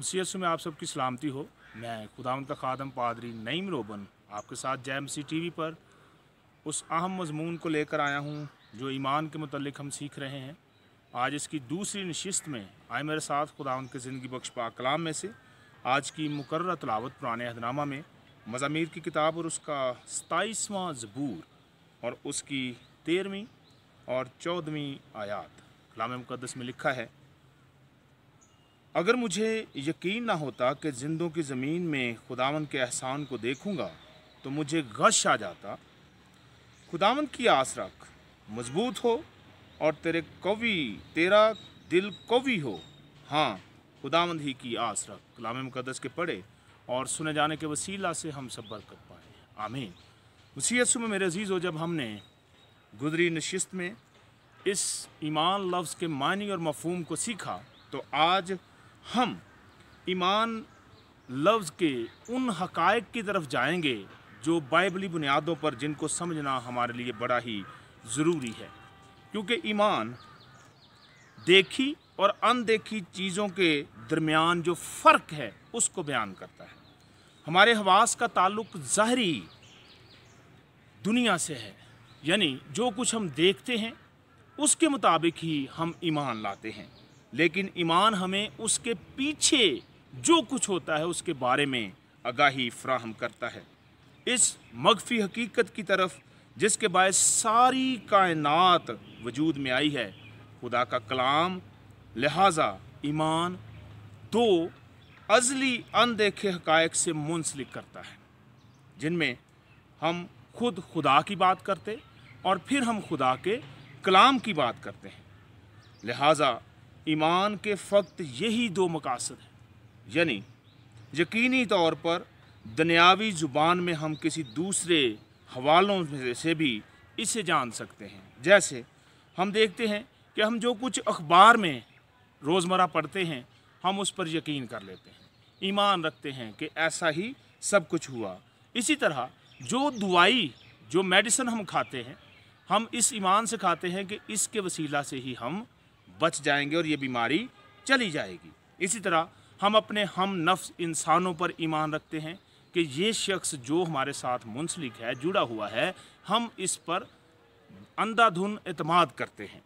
मसीसु में आप सबकी सलामती हो मैं खुदा का खादम पादरी नईम रोबन आपके साथ जय मसीह टीवी पर उस अहम मजमून को लेकर आया हूँ जो ईमान के मतलब हम सीख रहे हैं आज इसकी दूसरी नशस्त में आए मेरे साथ खुदावन के ज़िंदगी बख्श पा कलाम में से आज की मुकर तलावत पुराने अहदनामा में मजामीर की किताब और उसका सताईसवां ज़बूर और उसकी तेरहवीं और चौदहवीं आयात कलाम मुकदस में लिखा है अगर मुझे यकीन ना होता कि जिंदों की ज़मीन में खुदावन के एहसान को देखूंगा तो मुझे गश आ जाता खुदावन की आस रख मजबूत हो और तेरे कवि तेरा दिल कवि हो हाँ खुदावंद ही की आस रख कलाम मुकदस के पढ़े और सुने जाने के वसीला से हम सब बरकत पाए आमीन उसी यसु में मेरे अजीज़ हो जब हमने गुजरी नशस्त में इस ईमान लफ्ज़ के मानी और मफहम को सीखा तो आज हम ईमान लफ्ज़ के उन हकायक की तरफ जाएंगे जो बाइबली बुनियादों पर जिनको समझना हमारे लिए बड़ा ही ज़रूरी है क्योंकि ईमान देखी और अनदेखी चीज़ों के दरमियान जो फ़र्क है उसको बयान करता है हमारे हवास का ताल्लुक ज़ाहरी दुनिया से है यानी जो कुछ हम देखते हैं उसके मुताबिक ही हम ईमान लाते हैं लेकिन ईमान हमें उसके पीछे जो कुछ होता है उसके बारे में आगाही फ्राहम करता है इस मगफी हकीकत की तरफ जिसके बायस सारी कायनात वजूद में आई है खुदा का कलाम लिहाजा ईमान दो अजली अनदेखे हकायक से मुंसलिक करता है जिनमें हम खुद खुदा की बात करते और फिर हम खुदा के कलाम की बात करते हैं लिहाजा ईमान के फ़क्त यही दो मकासद हैं यानी यकीनी तौर पर दुनियावी ज़ुबान में हम किसी दूसरे हवालों में से भी इसे जान सकते हैं जैसे हम देखते हैं कि हम जो कुछ अखबार में रोज़मर्रा पढ़ते हैं हम उस पर यकीन कर लेते हैं ईमान रखते हैं कि ऐसा ही सब कुछ हुआ इसी तरह जो दवाई जो मेडिसन हम खाते हैं हम इस ईमान से खाते हैं कि इसके वसीला से ही हम बच जाएंगे और ये बीमारी चली जाएगी इसी तरह हम अपने हम नफ्स इंसानों पर ईमान रखते हैं कि ये शख्स जो हमारे साथ मुंसलिक है जुड़ा हुआ है हम इस पर अंधाधुन अतमाद करते हैं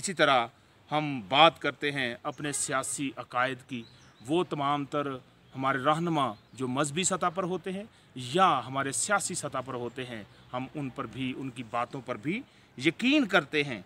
इसी तरह हम बात करते हैं अपने सियासी अकायद की वो तमाम तर हमारे रहनमा जो मजहबी सतह पर होते हैं या हमारे सियासी सतह पर होते हैं हम उन पर भी उनकी बातों पर भी यकीन करते हैं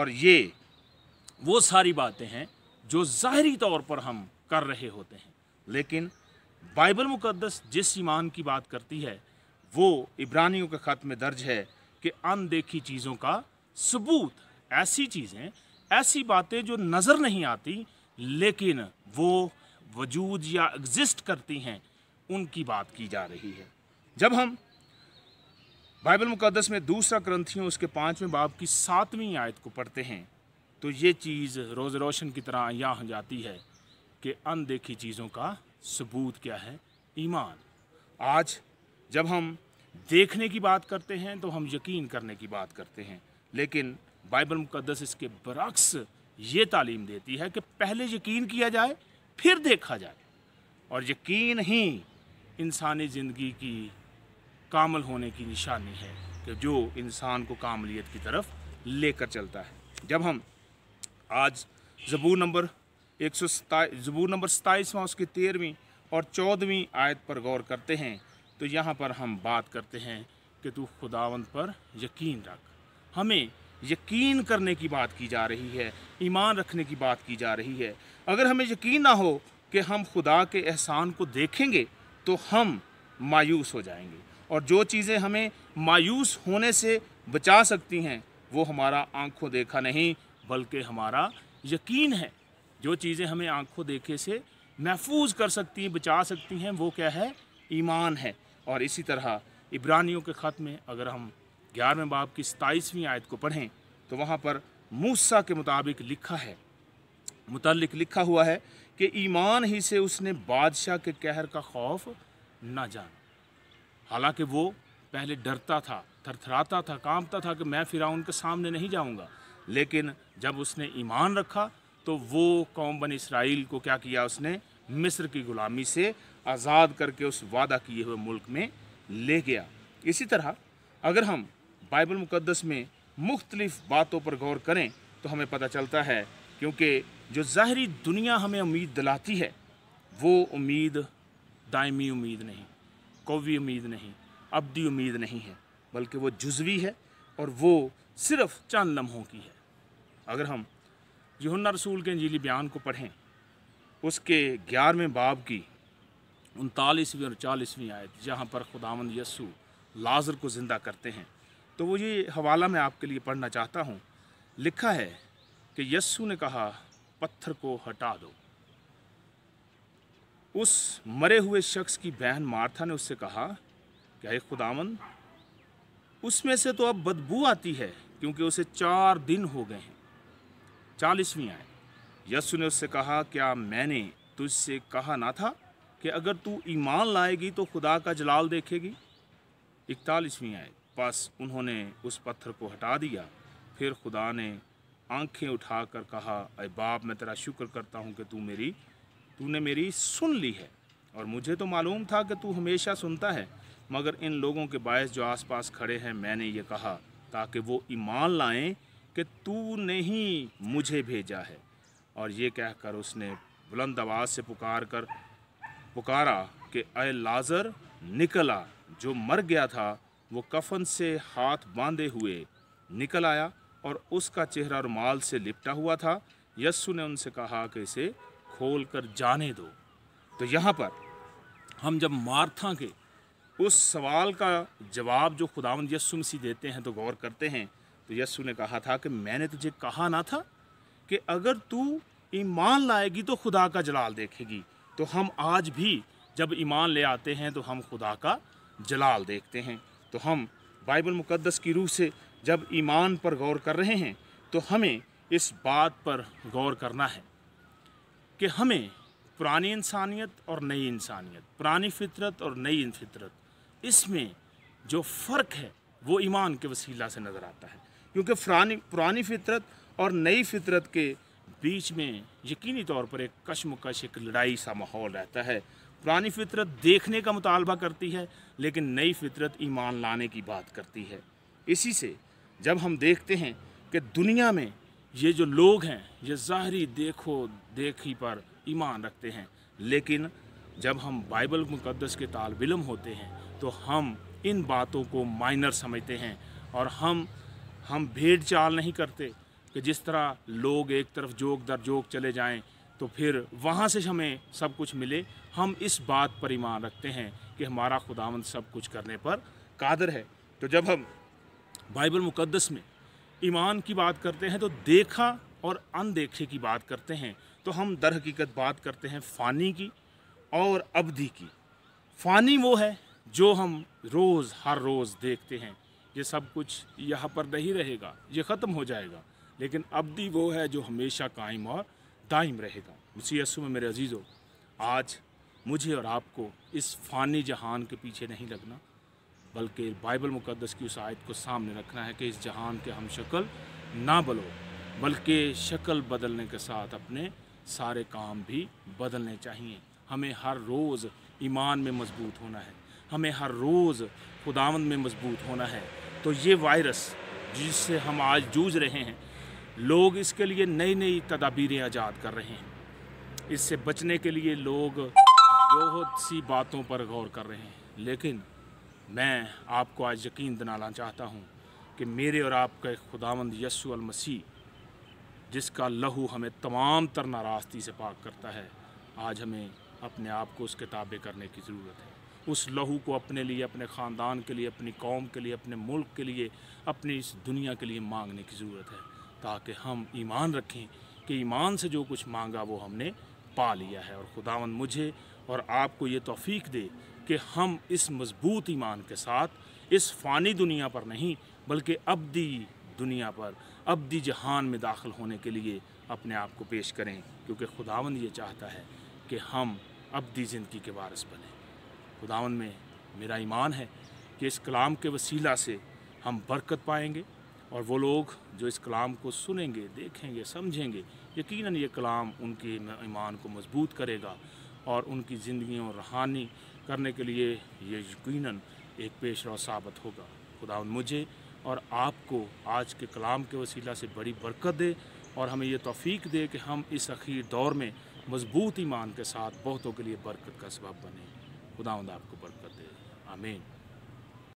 और ये वो सारी बातें हैं जो ज़ाहरी तौर पर हम कर रहे होते हैं लेकिन बाइबल मुकद्दस जिस ईमान की बात करती है वो इब्रानियों के ख़त में दर्ज है कि अनदेखी चीज़ों का सबूत ऐसी चीज़ें ऐसी बातें जो नज़र नहीं आती लेकिन वो वजूद या एग्जिस्ट करती हैं उनकी बात की जा रही है जब हम बाइबल मुकदस में दूसरा ग्रंथियों उसके पाँचवें बाब की सातवीं आयत को पढ़ते हैं तो ये चीज़ रोज़ रोशन की तरह यहाँ हो जाती है कि अनदेखी चीज़ों का सबूत क्या है ईमान आज जब हम देखने की बात करते हैं तो हम यकीन करने की बात करते हैं लेकिन बाइबल मुकदस इसके बरक्स ये तालीम देती है कि पहले यकीन किया जाए फिर देखा जाए और यकीन ही इंसानी ज़िंदगी की कामल होने की निशानी है कि जो इंसान को कामलियत की तरफ लेकर चलता है जब हम आज जबूर नंबर एक सौ सताई जबूर नंबर सताईसवां उसकी तेरहवीं और चौदहवीं आयत पर गौर करते हैं तो यहाँ पर हम बात करते हैं कि तू खुदावंत पर यकीन रख हमें यकीन करने की बात की जा रही है ईमान रखने की बात की जा रही है अगर हमें यकीन ना हो कि हम खुदा के एहसान को देखेंगे तो हम मायूस हो जाएंगे और जो चीज़ें हमें मायूस होने से बचा सकती हैं वो हमारा आंखों देखा नहीं बल्कि हमारा यकीन है जो चीज़ें हमें आंखों देखे से महफूज कर सकती हैं बचा सकती हैं वो क्या है ईमान है और इसी तरह इब्रानियों के ख़त में अगर हम ग्यारहवें बाब की सताईसवीं आयत को पढ़ें तो वहाँ पर मूसा के मुताबिक लिखा है मुतल लिखा हुआ है कि ईमान ही से उसने बादशाह के कहर का खौफ न जाना हालांकि वो पहले डरता था थरथराता था कांपता था कि मैं फिराउन के सामने नहीं जाऊंगा लेकिन जब उसने ईमान रखा तो वो कौम बन इसराइल को क्या किया उसने मिस्र की ग़ुलामी से आज़ाद करके उस वादा किए हुए मुल्क में ले गया इसी तरह अगर हम बाइबल मुक़दस में मुख्तलिफ़ बातों पर गौर करें तो हमें पता चलता है क्योंकि जो ज़ाहरी दुनिया हमें उम्मीद दिलाती है वो उम्मीद दायमी उम्मीद नहीं कौवी उम्मीद नहीं अबदी उम्मीद नहीं है बल्कि वो जुजवी है और वो सिर्फ़ चंद लम्हों की है अगर हम यहुन्ना रसूल के अंजीली बयान को पढ़ें उसके ग्यारहवें बाब की उनतालीसवीं और चालीसवीं आयत जहाँ पर खुदावंद यस्सु लाजर को ज़िंदा करते हैं तो वो ये हवाला मैं आपके लिए पढ़ना चाहता हूँ लिखा है कि यस्सु ने कहा पत्थर को हटा दो उस मरे हुए शख्स की बहन मार्था ने उससे कहा कि हे खुदावंद उसमें से तो अब बदबू आती है क्योंकि उसे चार दिन हो गए हैं चालीसवीं आए यस्सु ने उससे कहा क्या मैंने तुझसे कहा ना था कि अगर तू ईमान लाएगी तो खुदा का जलाल देखेगी इकतालीसवीं आए बस उन्होंने उस पत्थर को हटा दिया फिर खुदा ने आंखें उठाकर कहा अरे बाप मैं तेरा शुक्र करता हूँ कि तू मेरी तूने मेरी सुन ली है और मुझे तो मालूम था कि तू हमेशा सुनता है मगर इन लोगों के बायस जो आसपास खड़े हैं मैंने ये कहा ताकि वो ईमान लाएं कि तू नहीं मुझे भेजा है और ये कहकर उसने बुलंद आवाज़ से पुकार कर पुकारा कि अय लाजर निकला जो मर गया था वो कफन से हाथ बांधे हुए निकल आया और उसका चेहरा रुमाल से लिपटा हुआ था यस्सु ने उनसे कहा कि इसे खोल कर जाने दो तो यहाँ पर हम जब मार्था के उस सवाल का जवाब जो खुदावंद यस्सु मसीह देते हैं तो गौर करते हैं तो यस्सु ने कहा था कि मैंने तुझे कहा ना था कि अगर तू ईमान लाएगी तो खुदा का जलाल देखेगी तो हम आज भी जब ईमान ले आते हैं तो हम खुदा का जलाल देखते हैं तो हम बाइबल मुक़दस की रूह से जब ईमान पर गौर कर रहे हैं तो हमें इस बात पर गौर करना है कि हमें पुरानी इंसानियत और नई इंसानियत पुरानी फितरत और नई फितरत इसमें जो फ़र्क है वो ईमान के वसीला से नज़र आता है क्योंकि पुरानी पुरानी फितरत और नई फितरत के बीच में यकीनी तौर पर एक कशमकश एक लड़ाई सा माहौल रहता है पुरानी फितरत देखने का मुतालबा करती है लेकिन नई फितरत ईमान लाने की बात करती है इसी से जब हम देखते हैं कि दुनिया में ये जो लोग हैं ये ज़ाहरी देखो देखी पर ईमान रखते हैं लेकिन जब हम बाइबल मुकदस के तालबिलम होते हैं तो हम इन बातों को माइनर समझते हैं और हम हम भेड़ चाल नहीं करते कि जिस तरह लोग एक तरफ जोग दर जोक चले जाएं तो फिर वहाँ से हमें सब कुछ मिले हम इस बात पर ईमान रखते हैं कि हमारा खुदावंद सब कुछ करने पर कादर है तो जब हम बाइबल मुक़दस में ईमान की बात करते हैं तो देखा और अनदेखे की बात करते हैं तो हम दर हकीकत बात करते हैं फ़ानी की और अबदी की फ़ानी वो है जो हम रोज़ हर रोज़ देखते हैं ये सब कुछ यहाँ पर नहीं रहेगा ये ख़त्म हो जाएगा लेकिन अब भी वो है जो हमेशा कायम और दायम रहेगा उसी यसु में मेरे अजीज़ों आज मुझे और आपको इस फ़ानी जहान के पीछे नहीं लगना बल्कि बाइबल मुकदस की उस आयत को सामने रखना है कि इस जहान के हम शक्ल ना बलो बल्कि शक्ल बदलने के साथ अपने सारे काम भी बदलने चाहिए हमें हर रोज़ ईमान में मजबूत होना है हमें हर रोज़ खुदावन में मजबूत होना है तो ये वायरस जिससे हम आज जूझ रहे हैं लोग इसके लिए नई नई तदाबीरें आज़ाद कर रहे हैं इससे बचने के लिए लोग बहुत सी बातों पर गौर कर रहे हैं लेकिन मैं आपको आज यकीन दिलाना चाहता हूँ कि मेरे और आपका खुदावंद यसु मसीह जिसका लहू हमें तमाम तर नाराज़गी से पाक करता है आज हमें अपने आप को उसके ताबे करने की ज़रूरत है उस लहू को अपने लिए अपने ख़ानदान के लिए अपनी कौम के लिए अपने मुल्क के लिए अपनी इस दुनिया के लिए मांगने की ज़रूरत है ताकि हम ईमान रखें कि ईमान से जो कुछ मांगा वो हमने पा लिया है और खुदावंद मुझे और आपको ये तौफीक दे कि हम इस मज़बूत ईमान के साथ इस फ़ानी दुनिया पर नहीं बल्कि अबदी दुनिया पर अबदी जहान में दाखिल होने के लिए अपने आप को पेश करें क्योंकि खुदावंद ये चाहता है कि हम अबदी ज़िंदगी के वारस बने खुदावन में मेरा ईमान है कि इस कलाम के वसीला से हम बरकत पाएंगे और वो लोग जो इस कलाम को सुनेंगे देखेंगे समझेंगे यकीन ये कलाम उनके ईमान को मजबूत करेगा और उनकी ज़िंदगी और रहानी करने के लिए ये यकीन एक पेश साबित होगा खुदा मुझे और आपको आज के कलाम के वसीला से बड़ी बरकत दे और हमें ये तोफ़ी दे कि हम इस अखीर दौर में मजबूत ईमान के साथ बहुतों के लिए बरकत का सबब बने खुदा आपको बरकत दे आमीन